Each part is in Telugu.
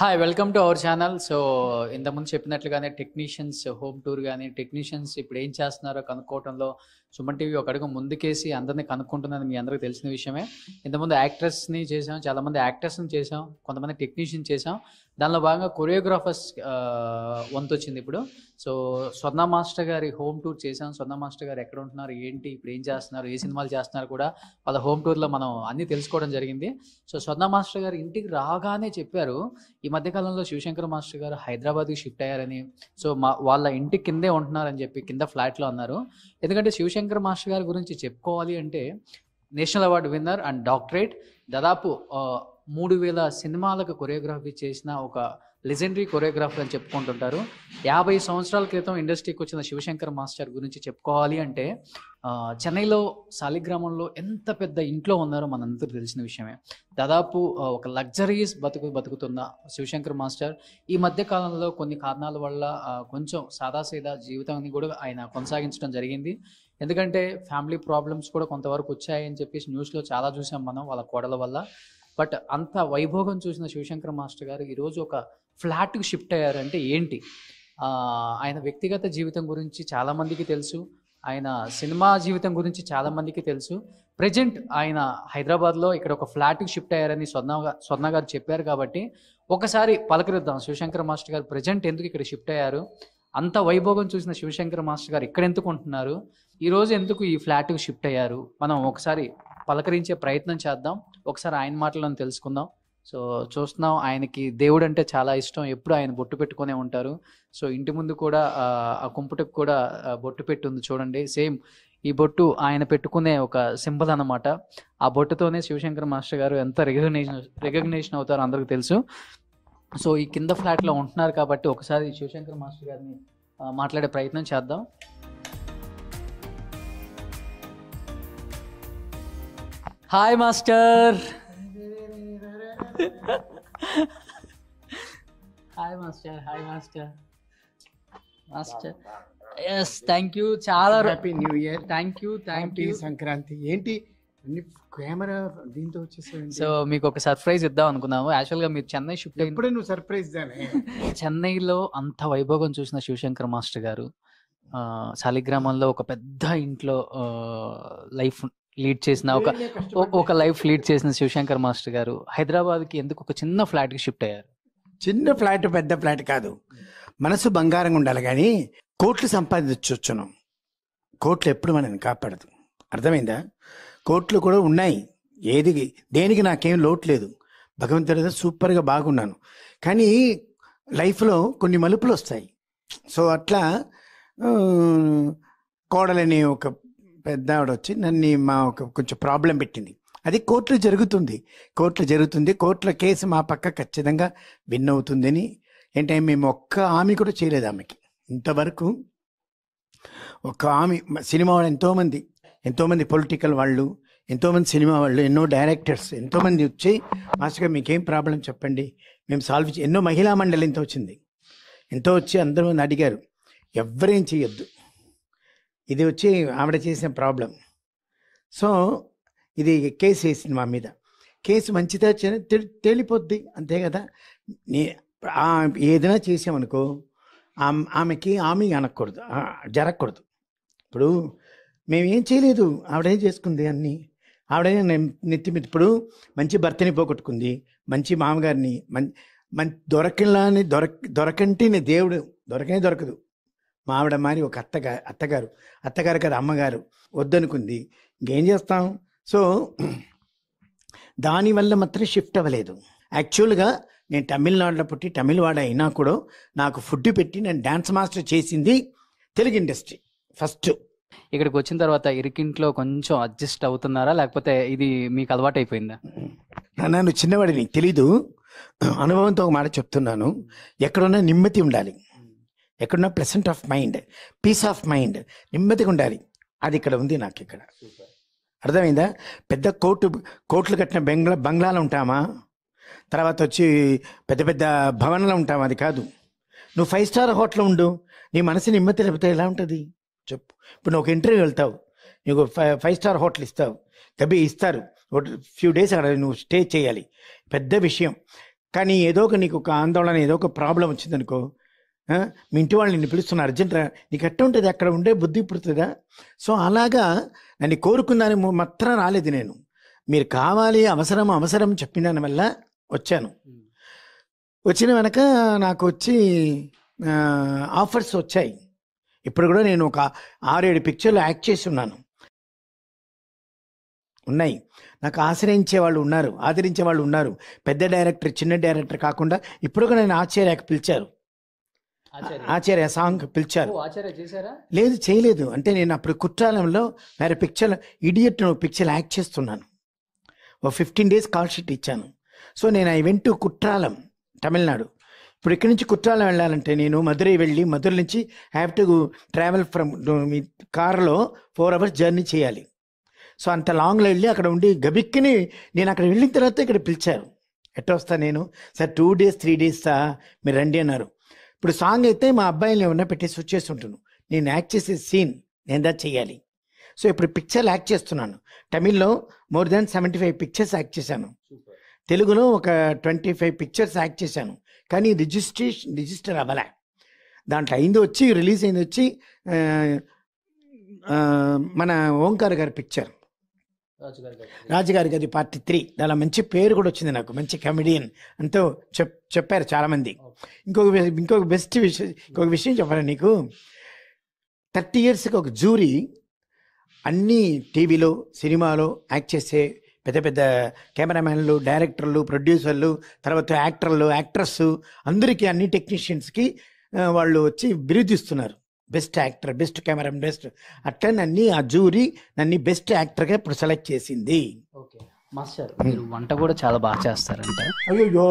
Hi welcome to our channel so ఇంతకుముందు చెప్పినట్లుగానే టెక్నీషియన్స్ హోమ్ టూర్ కానీ టెక్నీషియన్స్ ఇప్పుడు ఏం చేస్తున్నారో కనుక్కోవడంలో సుమన్ టీవీ ఒక అడుగు ముందుకేసి అందరినీ కనుక్కుంటుందని మీ అందరికీ తెలిసిన విషయమే ఇంతకుముందు యాక్ట్రెస్ని చేసాం చాలామంది యాక్టర్స్ని చేసాం కొంతమంది టెక్నీషియన్ చేసాం దానిలో భాగంగా కొరియోగ్రాఫర్స్ వంతు వచ్చింది ఇప్పుడు సో స్వర్ణ మాస్టర్ గారి హోమ్ టూర్ చేశాను స్వర్ణ మాస్టర్ గారు ఎక్కడ ఉంటున్నారు ఏంటి ఇప్పుడు ఏం చేస్తున్నారు ఏ సినిమాలు చేస్తున్నారు కూడా వాళ్ళ హోమ్ టూర్లో మనం అన్నీ తెలుసుకోవడం జరిగింది సో స్వర్ణ మాస్టర్ గారు ఇంటికి రాగానే చెప్పారు ఈ మధ్యకాలంలో శివశంకర్ మాస్టర్ గారు హైదరాబాద్కి షిఫ్ట్ అయ్యారని సో మా వాళ్ళ ఇంటి కిందే ఉంటున్నారని చెప్పి కింద ఫ్లాట్లో అన్నారు ఎందుకంటే శివశంకర్ మాస్టర్ గారి గురించి చెప్పుకోవాలి అంటే national award winner and doctorate దాదాపు మూడు వేల సినిమాలకు కొరియోగ్రఫీ చేసిన ఒక లెజెండరీ కొరియోగ్రాఫర్ అని చెప్పుకుంటుంటారు యాభై సంవత్సరాల క్రితం ఇండస్ట్రీకి వచ్చిన శివశంకర్ మాస్టర్ గురించి చెప్పుకోవాలి అంటే చెన్నైలో సాలిగ్రామంలో ఎంత పెద్ద ఇంట్లో ఉన్నారో మనందరూ తెలిసిన విషయమే దాదాపు ఒక లగ్జరీస్ బతుకు బతుకుతున్న శివశంకర్ మాస్టర్ ఈ మధ్య కాలంలో కొన్ని కారణాల వల్ల కొంచెం సాదాసీదా జీవితాన్ని కూడా ఆయన కొనసాగించడం జరిగింది ఎందుకంటే ఫ్యామిలీ ప్రాబ్లమ్స్ కూడా కొంతవరకు వచ్చాయని చెప్పేసి న్యూస్లో చాలా చూసాం మనం వాళ్ళ కోడల వల్ల బట్ అంత వైభోగం చూసిన శివశంకర్ మాస్టర్ గారు ఈరోజు ఒక ఫ్లాట్కి షిఫ్ట్ అయ్యారంటే ఏంటి ఆయన వ్యక్తిగత జీవితం గురించి చాలామందికి తెలుసు ఆయన సినిమా జీవితం గురించి చాలామందికి తెలుసు ప్రజెంట్ ఆయన హైదరాబాద్లో ఇక్కడ ఒక ఫ్లాట్కి షిఫ్ట్ అయ్యారని స్వర్ణ స్వర్ణ గారు చెప్పారు కాబట్టి ఒకసారి పలకరిద్దాం శివశంకర్ మాస్టర్ గారు ప్రజెంట్ ఎందుకు ఇక్కడ షిఫ్ట్ అయ్యారు అంత వైభోగం చూసిన శివశంకర్ మాస్టర్ గారు ఇక్కడ ఎందుకు ఉంటున్నారు ఈరోజు ఎందుకు ఈ ఫ్లాట్కి షిఫ్ట్ అయ్యారు మనం ఒకసారి పలకరించే ప్రయత్నం చేద్దాం ఒకసారి ఆయన మాటలను తెలుసుకుందాం సో చూస్తున్నాం ఆయనకి దేవుడు అంటే చాలా ఇష్టం ఎప్పుడు ఆయన బొట్టు పెట్టుకునే ఉంటారు సో ఇంటి ముందు కూడా ఆ కుంపుటకు కూడా బొట్టు పెట్టి ఉంది చూడండి సేమ్ ఈ బొట్టు ఆయన పెట్టుకునే ఒక సింబల్ అనమాట ఆ బొట్టుతోనే శివశంకర్ మాస్టర్ గారు ఎంత రికగ్నేషన్ రికగ్నేషన్ అవుతారో అందరికి తెలుసు సో ఈ కింద ఫ్లాట్లో ఉంటున్నారు కాబట్టి ఒకసారి శివశంకర్ మాస్టర్ గారిని మాట్లాడే ప్రయత్నం చేద్దాం hi master hi master hi master master yes thank you చాలా happy new year thank you thank you Sankranti ఏంటి కెమెరా దీంతో వచ్చేసాడు సో మీకు ఒక సర్ప్రైజ్ ఇద్దాం అనుకున్నాము యాక్చువల్ గా మీరు చెన్నై షిఫ్ట్ ఇప్పుడే నువ్వు సర్ప్రైజ్ చెన్నైలో అంత వైభోగం చూసిన శివశంకర్ మాస్టర్ గారు శాలిగ్రామంలో ఒక పెద్ద ఇంట్లో లైఫ్ లీడ్ చేసిన ఒక ఒక లైఫ్ లీడ్ చేసిన శివశంకర్ మాస్టర్ గారు హైదరాబాద్ కి ఎందుకు ఒక చిన్న ఫ్లాట్ కి షిఫ్ట్ అయ్యారు చిన్న ఫ్లాట్ పెద్ద ఫ్లాట్ కాదు మనసు బంగారంగా ఉండాలి కానీ కోట్లు సంపాదించవచ్చును కోట్లు ఎప్పుడు మనని కాపాడదు అర్థమైందా కోట్లు కూడా ఉన్నాయి ఏది దేనికి నాకేం లోటు లేదు భగవంతుడి సూపర్గా బాగున్నాను కానీ లైఫ్లో కొన్ని మలుపులు వస్తాయి సో అట్లా కోడలని ఒక పెద్ద ఆవిడ వచ్చి నన్ను మా ఒక కొంచెం ప్రాబ్లం పెట్టింది అది కోర్టులో జరుగుతుంది కోర్టులో జరుగుతుంది కోర్టుల కేసు మా పక్క ఖచ్చితంగా విన్ అవుతుందని ఏంటంటే మేము ఒక్క ఆమె కూడా చేయలేదు ఆమెకి ఇంతవరకు ఒక్క ఆమె సినిమా వాళ్ళు ఎంతోమంది ఎంతోమంది పొలిటికల్ వాళ్ళు ఎంతోమంది సినిమా వాళ్ళు ఎన్నో డైరెక్టర్స్ ఎంతోమంది వచ్చి మాస్టర్ మీకేం ప్రాబ్లం చెప్పండి మేము సాల్వ్ ఎన్నో మహిళా మండలి ఎంతో వచ్చింది ఎంతో వచ్చి అందరూ అడిగారు ఎవరేం చేయొద్దు ఇది వచ్చి ఆవిడ చేసిన ప్రాబ్లం సో ఇది కేసు వేసింది మా మీద కేసు మంచిదా తేలిపోద్ది అంతే కదా నీ ఏదైనా చేసామనుకో ఆమెకి ఆమె అనకూడదు జరగకూడదు ఇప్పుడు మేము ఏం చేయలేదు ఆవిడేం చేసుకుంది అన్నీ ఆవిడే నెత్తి మీద ఇప్పుడు మంచి భర్తని పోగొట్టుకుంది మంచి మామగారిని మం మంచి దొరకలాని దొరక దొరకంటేనే దేవుడు దొరకనే దొరకదు మా ఆవిడ మారి ఒక అత్తగా అత్తగారు అత్తగారు కదా అమ్మగారు వద్దనుకుంది ఇంకేం చేస్తాం సో దానివల్ల మాత్రం షిఫ్ట్ అవ్వలేదు యాక్చువల్గా నేను తమిళనాడులో పుట్టి తమిళవాడ అయినా కూడా నాకు ఫుడ్ పెట్టి నేను డ్యాన్స్ మాస్టర్ చేసింది తెలుగు ఇండస్ట్రీ ఫస్ట్ ఇక్కడికి వచ్చిన తర్వాత ఇరికింట్లో కొంచెం అడ్జస్ట్ అవుతున్నారా లేకపోతే ఇది మీకు అలవాటు అయిపోయిందా నన్ను చిన్నవాడిని తెలీదు అనుభవంతో ఒక మాట చెప్తున్నాను ఎక్కడున్నా నిమ్మతి ఉండాలి ఎక్కడున్నా pleasant of mind peace of mind నెమ్మదిగా ఉండాలి అది ఇక్కడ ఉంది నాకు ఇక్కడ అర్థమైందా పెద్ద కోర్టు కోర్టులు కట్టిన బెంగ్లా బంగ్లాలు ఉంటామా తర్వాత వచ్చి పెద్ద పెద్ద భవనాలు ఉంటాం అది కాదు నువ్వు ఫైవ్ స్టార్ హోటల్ ఉండు నీ మనసు నెమ్మది లేకపోతే ఎలా ఉంటుంది చెప్పు ఇప్పుడు నువ్వు ఒక ఇంటర్వ్యూ వెళ్తావు నీకు ఫైవ్ స్టార్ హోటల్ ఇస్తావు దెబ్బ ఇస్తారు ఫ్యూ డేస్ అక్కడ నువ్వు స్టే చేయాలి పెద్ద విషయం కానీ ఏదో ఒక నీకు ఒక ఆందోళన ఏదో ఒక ప్రాబ్లం వచ్చిందనుకో మీ ఇంటి వాళ్ళు నిన్ను పిలుస్తున్నారు అర్జెంట్రా నీకు ఎట్ట ఉంటుంది అక్కడ ఉండే బుద్ధి పుడుతుందా సో అలాగా నన్ను కోరుకుందని మాత్రం రాలేదు నేను మీరు కావాలి అవసరం అవసరం చెప్పిన వల్ల వచ్చాను వచ్చిన వెనక నాకు వచ్చి ఆఫర్స్ వచ్చాయి ఇప్పుడు కూడా నేను ఒక ఆరు ఏడు పిక్చర్లు యాక్ట్ చేసి ఉన్నాను ఉన్నాయి నాకు ఆశ్రయించే వాళ్ళు ఉన్నారు ఆదరించే వాళ్ళు ఉన్నారు పెద్ద డైరెక్టర్ చిన్న డైరెక్టర్ కాకుండా ఇప్పుడు కూడా నేను ఆశ్చర్యాక పిలిచారు ఆచార్య సాంగ్ పిలిచారు లేదు చేయలేదు అంటే నేను అప్పుడు కుట్రాలంలో వేరే పిక్చర్ ఇడియట్ పిక్చర్ యాక్ట్ చేస్తున్నాను ఓ ఫిఫ్టీన్ డేస్ కాల్ షీట్ ఇచ్చాను సో నేను ఐ వెంట్ కుట్రాలం తమిళనాడు ఇప్పుడు ఇక్కడి నుంచి కుట్రాలం వెళ్ళాలంటే నేను మధురై వెళ్ళి మధుర నుంచి హ్యావ్ టు ట్రావెల్ ఫ్రమ్ మీ కార్లో ఫోర్ అవర్స్ జర్నీ చేయాలి సో అంత లాంగ్లో వెళ్ళి అక్కడ ఉండి గబిక్కిని నేను అక్కడ వెళ్ళిన తర్వాత ఇక్కడ పిలిచారు ఎట్ట వస్తా నేను sir two days three days మీరు రండి అన్నారు ఇప్పుడు సాంగ్ అయితే మా అబ్బాయిని ఏమన్నా స్విచ్ చేసి ఉంటాను నేను యాక్ట్ చేసే సీన్ నేను దా చేయాలి సో ఇప్పుడు పిక్చర్లు యాక్ట్ చేస్తున్నాను తమిళ్లో more than seventy five pictures act చేశాను తెలుగులో ఒక ట్వంటీ ఫైవ్ పిక్చర్స్ యాక్ట్ చేశాను కానీ రిజిస్ట్రేషన్ రిజిస్టర్ అవ్వలే దాంట్లో అయింది వచ్చి రిలీజ్ అయింది వచ్చి మన ఓంకార్ గారి పిక్చర్ రాజుగారి గది పార్టీ త్రీ దాని మంచి పేరు కూడా వచ్చింది నాకు మంచి కమెడియన్ అంటూ చెప్ చెప్పారు చాలామంది ఇంకొక ఇంకొక బెస్ట్ విషయం ఇంకొక విషయం చెప్పాలి నీకు థర్టీ ఇయర్స్కి ఒక జూరీ అన్ని టీవీలో సినిమాలో యాక్ట్ చేసే పెద్ద పెద్ద కెమెరామెన్లు డైరెక్టర్లు ప్రొడ్యూసర్లు తర్వాత యాక్టర్లు యాక్ట్రస్ అందరికీ అన్ని టెక్నీషియన్స్కి వాళ్ళు వచ్చి బిరుదిస్తున్నారు best actor best camera best అట్లా నన్ను ఆ జూరీ నన్ను బెస్ట్ యాక్టర్గా ఇప్పుడు సెలెక్ట్ చేసింది ఓకే మాస్టర్ మీరు వంట కూడా చాలా బాగా చేస్తారంట అయ్యో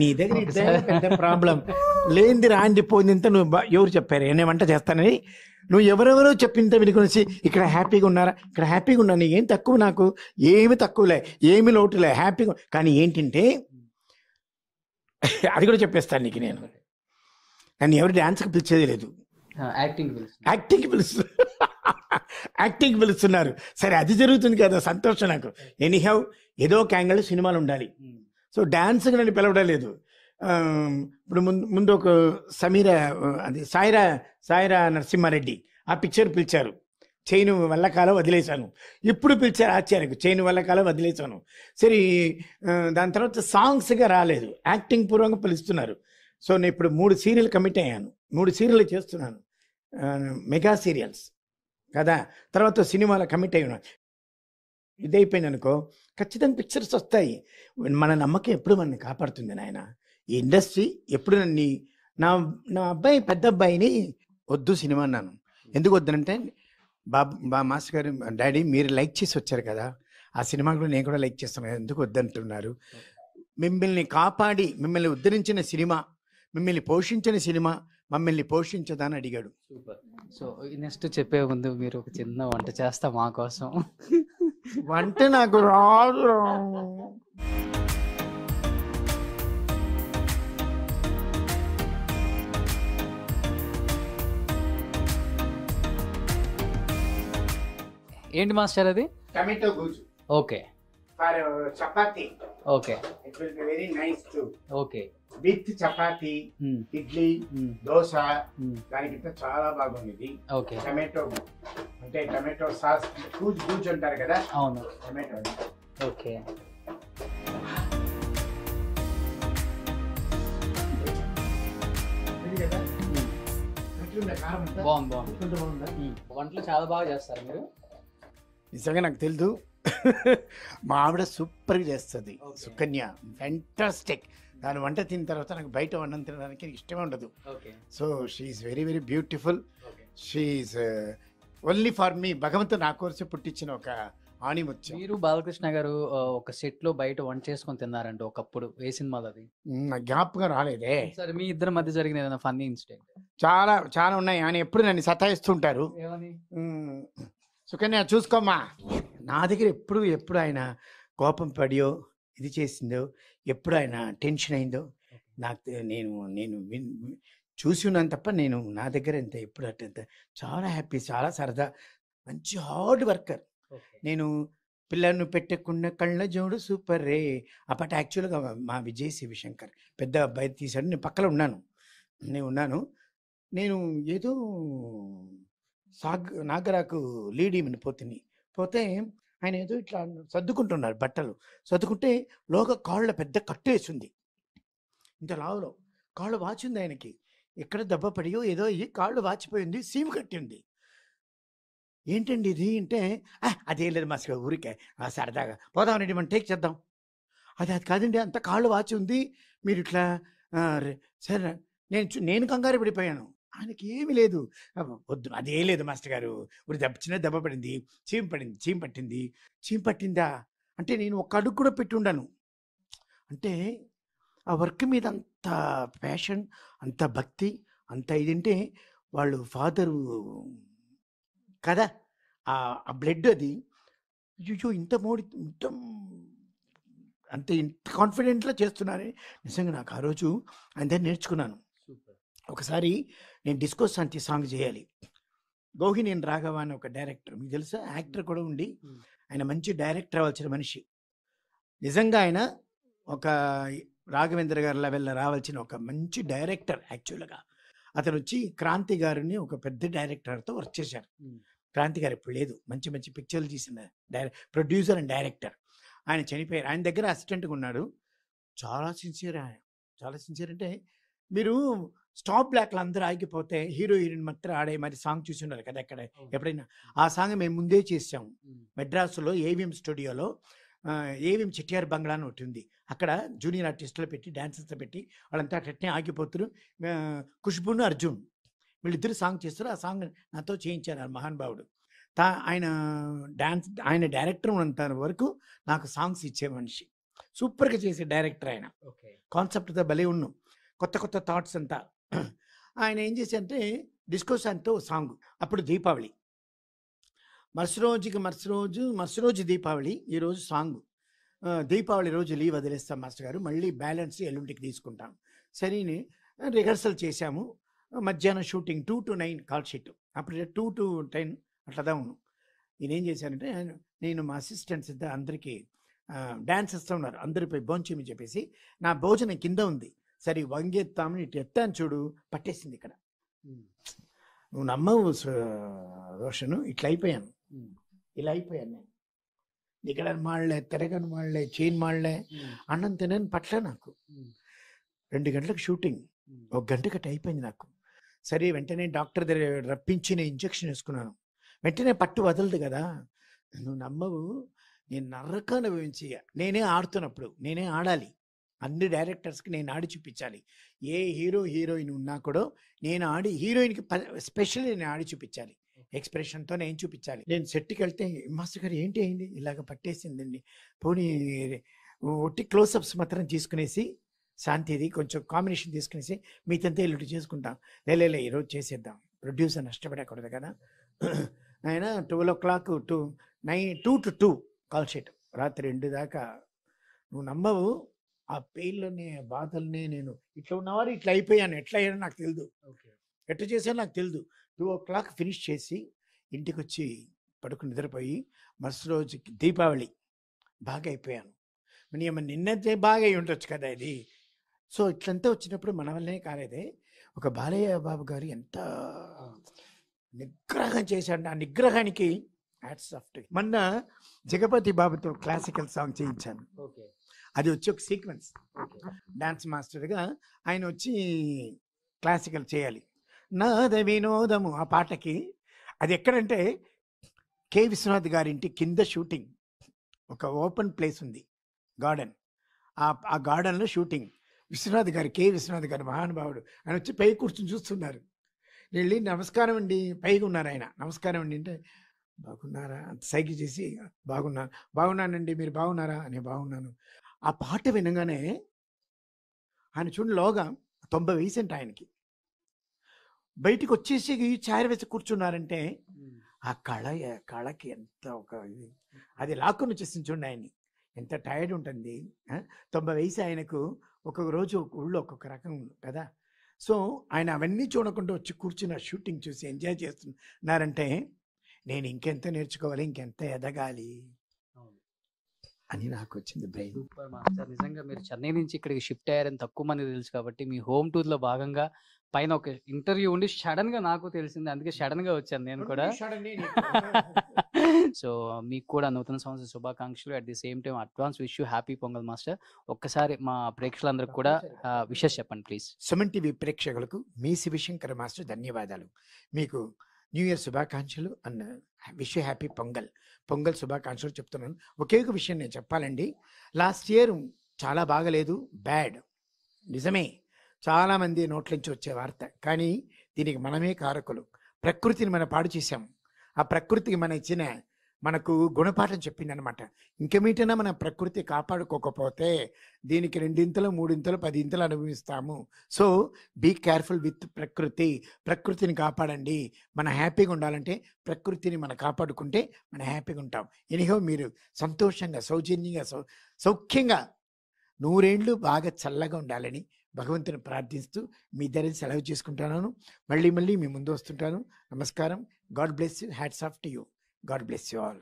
నీ దగ్గర ప్రాబ్లం లేనిది రాంది పోయిందంత నువ్వు ఎవరు చెప్పారు నేను వంట చేస్తానని నువ్వు ఎవరెవరో చెప్పింత వీడి ఇక్కడ హ్యాపీగా ఉన్నారా ఇక్కడ హ్యాపీగా ఉన్నాను ఏం తక్కువ నాకు ఏమి తక్కువలే ఏమి లోటులే హ్యాపీగా కానీ ఏంటంటే అది కూడా చెప్పేస్తాను నీకు నేను నన్ను ఎవరు డ్యాన్స్కి పిలిచేది లేదు యాక్టింగ్ పిలుస్తు యాక్టింగ్ పిలుస్తున్నారు సరే అది జరుగుతుంది కదా సంతోషం నాకు హ్యావ్ ఏదో ఒక యాంగిల్ సినిమాలు ఉండాలి సో డాన్స్కి నన్ను పిలవడం లేదు ఇప్పుడు ముందు ముందు ఒక సమీర అది సాయిరా సాయిరా నరసింహారెడ్డి ఆ పిక్చర్ పిలిచారు చైన్ వల్ల కాలం వదిలేశాను ఇప్పుడు పిలిచారు ఆచార్యకు చైన్ వల్ల కాలం వదిలేశాను సరే దాని తర్వాత సాంగ్స్గా రాలేదు యాక్టింగ్ పూర్వంగా పిలుస్తున్నారు సో నేను ఇప్పుడు మూడు సీరియల్ కమిట్ అయ్యాను మూడు సీరియల్ చేస్తున్నాను మెగా సీరియల్స్ కదా తర్వాత సినిమాల కమిట్ అయి ఇది ఇదైపోయింది అనుకో ఖచ్చితంగా పిక్చర్స్ వస్తాయి మన నమ్మకం ఎప్పుడు మనల్ని కాపాడుతుంది నాయన ఈ ఇండస్ట్రీ ఎప్పుడు నన్ను నా నా అబ్బాయి పెద్ద అబ్బాయిని వద్దు సినిమా అన్నాను ఎందుకు వద్దనంటే బాబు బా మాస్టర్ గారు డాడీ మీరు లైక్ చేసి వచ్చారు కదా ఆ సినిమా కూడా నేను కూడా లైక్ చేస్తాను ఎందుకు వద్దంటున్నారు మిమ్మల్ని కాపాడి మిమ్మల్ని ఉద్ధరించిన సినిమా మిమ్మల్ని పోషించిన సినిమా మమ్మల్ని పోషించదని అడిగాడు సూపర్ సో నెక్స్ట్ చెప్పే ముందు మీరు ఒక చిన్న వంట చేస్తా మా కోసం వంట నాకు రాదు ఏంటి మాస్టర్ అది టమాటో గుజ్జు okay for okay it will be very nice to okay with chapati hmm. Idli hmm. Dosa hmm. దానికి చాలా బాగుంది టమాటో అంటే టమాటో సాస్ కూజ్ కూజ్ అంటారు కదా అవును టమాటో ఓకే బాగుంది బాగుంది వంటలు చాలా బాగా చేస్తారు మీరు నిజంగా నాకు తెలుసు మా ఆవిడ సూపర్గా చేస్తుంది సుకన్య ఫ్యాంటాస్టిక్ దాని వంట తిన్న తర్వాత నాకు బయట వండం తినడానికి ఇష్టమే ఉండదు so she's very very beautiful she's only for me భగవంతు నా కోరిసి పుట్టించిన ఒక ఆణిముత్యం మీరు బాలకృష్ణ గారు ఒక సెట్ లో బయట వంట చేసుకొని తిన్నారంట ఒకప్పుడు ఏ సినిమాలో అది గా రాలేదే సరే మీ ఇద్దరి మధ్య జరిగిన ఏదైనా ఫన్నీ ఇన్సిడెంట్ చాలా చాలా ఉన్నాయి ఆయన ఎప్పుడు నన్ను సతాయిస్తుంటారు సుకన్య చూసుకోమ్మా నా దగ్గర ఎప్పుడు ఎప్పుడు ఆయన కోపం పడియో ఇది చేసిందో ఎప్పుడు ఆయన టెన్షన్ అయిందో నాకు నేను నేను చూసి ఉన్నాను తప్ప నేను నా దగ్గర ఎంత ఎప్పుడు అట్టంత చాలా హ్యాపీ చాలా సరదా మంచి హార్డ్ వర్కర్ నేను పిల్లలను పెట్టకుండా కళ్ళ జోడు సూపర్ రే అప్పటి యాక్చువల్గా మా విజయ్ శివశంకర్ పెద్ద అబ్బాయి తీశాడు నేను పక్కన ఉన్నాను నేను ఉన్నాను నేను ఏదో సాగ్ నాగరాకు లీడ్ ఇమని పోతుంది పోతే ఆయన ఏదో ఇట్లా సర్దుకుంటున్నారు బట్టలు సర్దుకుంటే లోక కాళ్ళ పెద్ద కట్టు వేసింది ఇంత లావులో కాళ్ళు వాచింది ఆయనకి ఎక్కడ దెబ్బ పడియో ఏదో అయ్యి కాళ్ళు వాచిపోయింది సీమ్ కట్టింది ఏంటండి ఇది అంటే ఏం లేదు మా ఊరికే సరదాగా పోదాం పోదామండి మనం టేక్ చేద్దాం అది అది కాదండి అంత కాళ్ళు వాచి ఉంది మీరు ఇట్లా సరే నేను నేను కంగారు పడిపోయాను ఆయనకి ఏమి లేదు వద్దు అదే లేదు మాస్టర్ గారు ఇప్పుడు దెబ్బ చిన్న దెబ్బ పడింది చీమ పడింది చీమ పట్టింది చీమ పట్టిందా అంటే నేను ఒక అడుగు కూడా పెట్టి ఉండను అంటే ఆ వర్క్ మీద అంత ప్యాషన్ అంత భక్తి అంత ఇదంటే వాళ్ళు ఫాదరు కదా ఆ బ్లడ్ అది అయ్యో ఇంత మోడి ఇంత అంత ఇంత కాన్ఫిడెంట్లో చేస్తున్నారని నిజంగా నాకు ఆ రోజు ఆయన దాన్ని నేర్చుకున్నాను ఒకసారి నేను డిస్కో శాంతి సాంగ్ చేయాలి గోహి నేను రాఘవ అని ఒక డైరెక్టర్ మీకు తెలుసా యాక్టర్ కూడా ఉండి ఆయన మంచి డైరెక్టర్ అవ్వాల్సిన మనిషి నిజంగా ఆయన ఒక రాఘవేంద్ర గారి లెవెల్లో రావాల్సిన ఒక మంచి డైరెక్టర్ యాక్చువల్గా అతను వచ్చి క్రాంతి గారిని ఒక పెద్ద డైరెక్టర్తో వర్క్ చేశారు క్రాంతి గారు ఇప్పుడు లేదు మంచి మంచి పిక్చర్లు తీసిన డైరె ప్రొడ్యూసర్ అండ్ డైరెక్టర్ ఆయన చనిపోయారు ఆయన దగ్గర అసిస్టెంట్గా ఉన్నాడు చాలా సిన్సియర్ ఆయన చాలా సిన్సియర్ అంటే మీరు స్టాప్ బ్లాక్లు అందరూ ఆగిపోతే హీరో హీరోయిన్ మాత్రం ఆడే మరి సాంగ్ చూసి ఉన్నారు కదా ఎక్కడ ఎప్పుడైనా ఆ సాంగ్ మేము ముందే చేసాము మెడ్రాసులో ఏవిఎం స్టూడియోలో ఏవిఎం చెట్టిఆర్ బంగ్లా అని ఒకటి ఉంది అక్కడ జూనియర్ ఆర్టిస్టులు పెట్టి డాన్సర్స్లో పెట్టి వాళ్ళంతా అట్లనే ఆగిపోతున్నారు ఖుష్బును అర్జున్ వీళ్ళిద్దరు సాంగ్ చేస్తారు ఆ సాంగ్ నాతో చేయించారు ఆ మహానుభావుడు తా ఆయన డాన్స్ ఆయన డైరెక్టర్ ఉన్నంత వరకు నాకు సాంగ్స్ ఇచ్చే మనిషి సూపర్గా చేసే డైరెక్టర్ ఆయన కాన్సెప్ట్తో భలే ఉన్నాం కొత్త కొత్త థాట్స్ అంతా ఆయన ఏం చేశారంటే డిస్కో శాంతో సాంగ్ అప్పుడు దీపావళి మరుసటి రోజుకి మరుసటి రోజు మరుసటి రోజు దీపావళి ఈరోజు సాంగ్ దీపావళి రోజు లీవ్ వదిలేస్తాం మాస్టర్ గారు మళ్ళీ బ్యాలెన్స్ ఎల్లుంటికి తీసుకుంటాం సరే రిహర్సల్ చేశాము మధ్యాహ్నం shooting two to nine call sheet అప్పుడు టూ టు టెన్ అట్లా నేను ఏం చేశానంటే నేను మా అసిస్టెంట్స్ ఇద్దరు అందరికీ డ్యాన్స్ ఇస్తున్నారు అందరిపై భోంచేమి చెప్పేసి నా భోజనం కింద ఉంది సరే వంగెత్తామని ఇటు ఎత్తాను చూడు పట్టేసింది ఇక్కడ నువ్వు నమ్మవు రోషను ఇట్లా అయిపోయాను ఇలా అయిపోయాను నేను ఇక్కడ మాడలే తిరగని మాడలే చైన్ మాడలే అన్నం తినని పట్ల నాకు రెండు గంటలకు షూటింగ్ ఒక గంట గట్ట అయిపోయింది నాకు సరే వెంటనే డాక్టర్ దగ్గర రప్పించి నేను ఇంజక్షన్ వేసుకున్నాను వెంటనే పట్టు వదలదు కదా నువ్వు నమ్మవు నేను నరకాన్ని అనుభవించి నేనే ఆడుతున్నప్పుడు నేనే ఆడాలి అన్ని డైరెక్టర్స్కి నేను ఆడి చూపించాలి ఏ హీరో హీరోయిన్ ఉన్నా కూడా నేను ఆడి హీరోయిన్కి స్పెషల్లీ నేను ఆడి చూపించాలి ఎక్స్ప్రెషన్తో నేను చూపించాలి నేను సెట్కి వెళ్తే మాస్టర్ గారు ఏంటి అయింది ఇలాగ పట్టేసిందండి పోనీ ఒట్టి క్లోజప్స్ మాత్రం తీసుకునేసి శాంతిది కొంచెం కాంబినేషన్ తీసుకునేసి మీతంతా ఇల్లు చేసుకుంటాం లేలే ఈరోజు చేసేద్దాం ప్రొడ్యూసర్ నష్టపడకూడదు కదా ఆయన twelve o'clock two nine two to two call sheet రాత్రి రెండు దాకా నువ్వు నమ్మవు ఆ పెయిన్లని బాధల్ని నేను ఇట్లా ఉన్నవారు ఇట్లా అయిపోయాను ఎట్లా అయ్యాను నాకు తెలియదు ఎట్లా చేశాను నాకు తెలియదు టూ ఓ క్లాక్ ఫినిష్ చేసి ఇంటికి వచ్చి పడుకుని నిద్రపోయి మరుసటి రోజుకి దీపావళి బాగా అయిపోయాను ఏమైనా నిన్నంతే బాగా అయి ఉండొచ్చు కదా ఇది సో ఇట్లంతా వచ్చినప్పుడు మన వల్లనే కాలేదే ఒక బాలయ్య బాబు గారు ఎంత నిగ్రహం చేశాడు ఆ నిగ్రహానికి హ్యాట్స్ ఆఫ్ మొన్న జగపతి బాబుతో క్లాసికల్ సాంగ్ చేయించాను ఓకే అది వచ్చి ఒక సీక్వెన్స్ డాన్స్ మాస్టర్గా ఆయన వచ్చి క్లాసికల్ చేయాలి నాద వినోదము ఆ పాటకి అది ఎక్కడంటే కె విశ్వనాథ్ గారింటి కింద షూటింగ్ ఒక ఓపెన్ ప్లేస్ ఉంది గార్డెన్ ఆ గార్డెన్లో షూటింగ్ విశ్వనాథ్ గారు కె విశ్వనాథ్ గారు మహానుభావుడు ఆయన వచ్చి పై కూర్చుని చూస్తున్నారు వెళ్ళి నమస్కారం అండి పైగా ఉన్నారు ఆయన నమస్కారం అండి అంటే బాగున్నారా అంత సైకి చేసి బాగున్నాను బాగున్నానండి మీరు బాగున్నారా నేను బాగున్నాను ఆ పాట వినగానే ఆయన లోగా తొంభై వయసు అంటే ఆయనకి బయటికి వచ్చేసి చైర్ వేసి కూర్చున్నారంటే ఆ కళ కళకి ఎంత ఒక ఇది అది లాక్కుని వచ్చేసింది చూడండి ఆయన్ని ఎంత టైర్డ్ ఉంటుంది తొంభై వయసు ఆయనకు ఒక్కొక్క రోజు ఊళ్ళో ఒక్కొక్క రకం కదా సో ఆయన అవన్నీ చూడకుండా వచ్చి కూర్చున్న షూటింగ్ చూసి ఎంజాయ్ చేస్తున్నారంటే నేను ఇంకెంత నేర్చుకోవాలి ఇంకెంత ఎదగాలి అని నాకు వచ్చింది బ్రెయిన్ సూపర్ మాస్టర్ నిజంగా మీరు చెన్నై నుంచి ఇక్కడికి షిఫ్ట్ అయ్యారని తక్కువ మంది తెలుసు కాబట్టి మీ హోమ్ టూర్ లో భాగంగా పైన ఒక ఇంటర్వ్యూ ఉండి సడన్ గా నాకు తెలిసింది అందుకే సడన్ గా వచ్చాను నేను కూడా సో మీకు కూడా నూతన సంవత్సర శుభాకాంక్షలు at the same time advance wish you happy Pongal master ఒక్కసారి మా ప్రేక్షకులందరికీ కూడా విషెస్ చెప్పండి ప్లీజ్ సుమన్ టీవీ ప్రేక్షకులకు మీ శివశంకర్ మాస్టర్ ధన్యవాదాలు మీకు న్యూ ఇయర్ శుభాకాంక్షలు అన్న విష్ హ్యాపీ పొంగల్ పొంగల్ శుభాకాంక్షలు చెప్తున్నాను ఒకే ఒక విషయం నేను చెప్పాలండి లాస్ట్ ఇయర్ చాలా బాగలేదు బ్యాడ్ నిజమే చాలామంది నుంచి వచ్చే వార్త కానీ దీనికి మనమే కారకులు ప్రకృతిని మనం పాడు చేశాం ఆ ప్రకృతికి మన ఇచ్చిన మనకు గుణపాఠం చెప్పిందనమాట ఇంకేమిటైనా మన ప్రకృతి కాపాడుకోకపోతే దీనికి రెండింతలు మూడింతలు పదింతలు అనుభవిస్తాము సో బీ కేర్ఫుల్ విత్ ప్రకృతి ప్రకృతిని కాపాడండి మన హ్యాపీగా ఉండాలంటే ప్రకృతిని మనం కాపాడుకుంటే మనం హ్యాపీగా ఉంటాం ఎనిహో మీరు సంతోషంగా సౌజన్యంగా సౌ సౌఖ్యంగా నూరేళ్ళు బాగా చల్లగా ఉండాలని భగవంతుని ప్రార్థిస్తూ మీ ఇద్దరిని సెలవు చేసుకుంటున్నాను మళ్ళీ మళ్ళీ మీ ముందు వస్తుంటాను నమస్కారం God bless you hats off to you God bless you all.